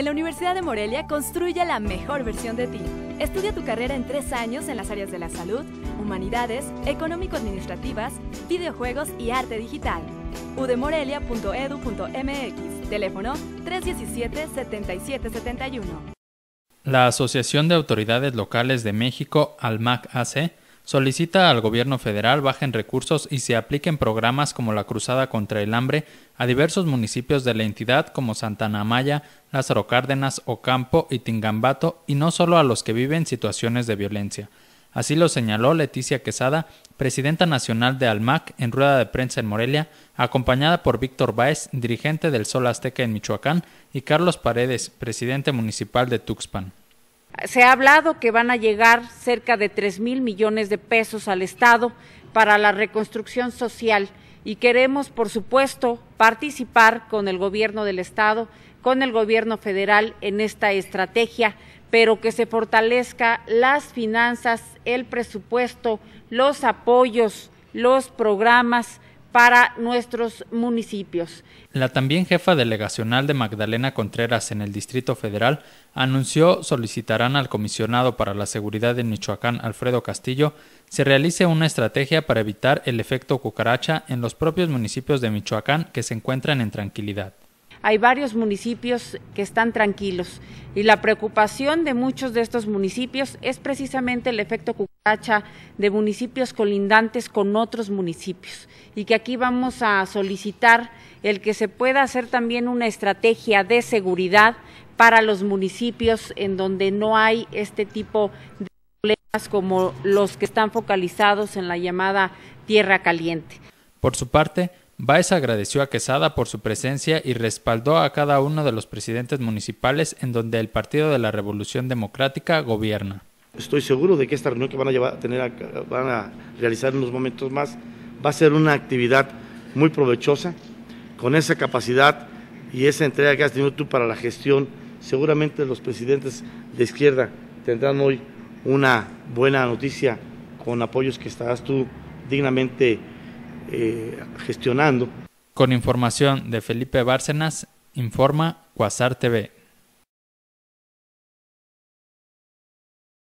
En la Universidad de Morelia construye la mejor versión de ti. Estudia tu carrera en tres años en las áreas de la salud, humanidades, económico-administrativas, videojuegos y arte digital. udemorelia.edu.mx Teléfono 317-7771. La Asociación de Autoridades Locales de México, ALMAC-AC, solicita al gobierno federal bajen recursos y se apliquen programas como la Cruzada contra el Hambre a diversos municipios de la entidad como Santana Maya, Lázaro Cárdenas, Ocampo y Tingambato y no solo a los que viven situaciones de violencia. Así lo señaló Leticia Quesada, presidenta nacional de ALMAC, en rueda de prensa en Morelia, acompañada por Víctor Báez, dirigente del Sol Azteca en Michoacán, y Carlos Paredes, presidente municipal de Tuxpan. Se ha hablado que van a llegar cerca de 3 mil millones de pesos al Estado para la reconstrucción social y queremos, por supuesto, participar con el gobierno del Estado, con el gobierno federal en esta estrategia, pero que se fortalezca las finanzas, el presupuesto, los apoyos, los programas para nuestros municipios. La también jefa delegacional de Magdalena Contreras en el Distrito Federal anunció solicitarán al comisionado para la seguridad de Michoacán, Alfredo Castillo, se realice una estrategia para evitar el efecto cucaracha en los propios municipios de Michoacán que se encuentran en tranquilidad hay varios municipios que están tranquilos y la preocupación de muchos de estos municipios es precisamente el efecto de municipios colindantes con otros municipios y que aquí vamos a solicitar el que se pueda hacer también una estrategia de seguridad para los municipios en donde no hay este tipo de problemas como los que están focalizados en la llamada tierra caliente. Por su parte, Baez agradeció a Quesada por su presencia y respaldó a cada uno de los presidentes municipales en donde el Partido de la Revolución Democrática gobierna. Estoy seguro de que esta reunión que van a, llevar, van a realizar en unos momentos más va a ser una actividad muy provechosa, con esa capacidad y esa entrega que has tenido tú para la gestión. Seguramente los presidentes de izquierda tendrán hoy una buena noticia con apoyos que estarás tú dignamente eh, gestionando. Con información de Felipe Bárcenas, informa Cuasar TV.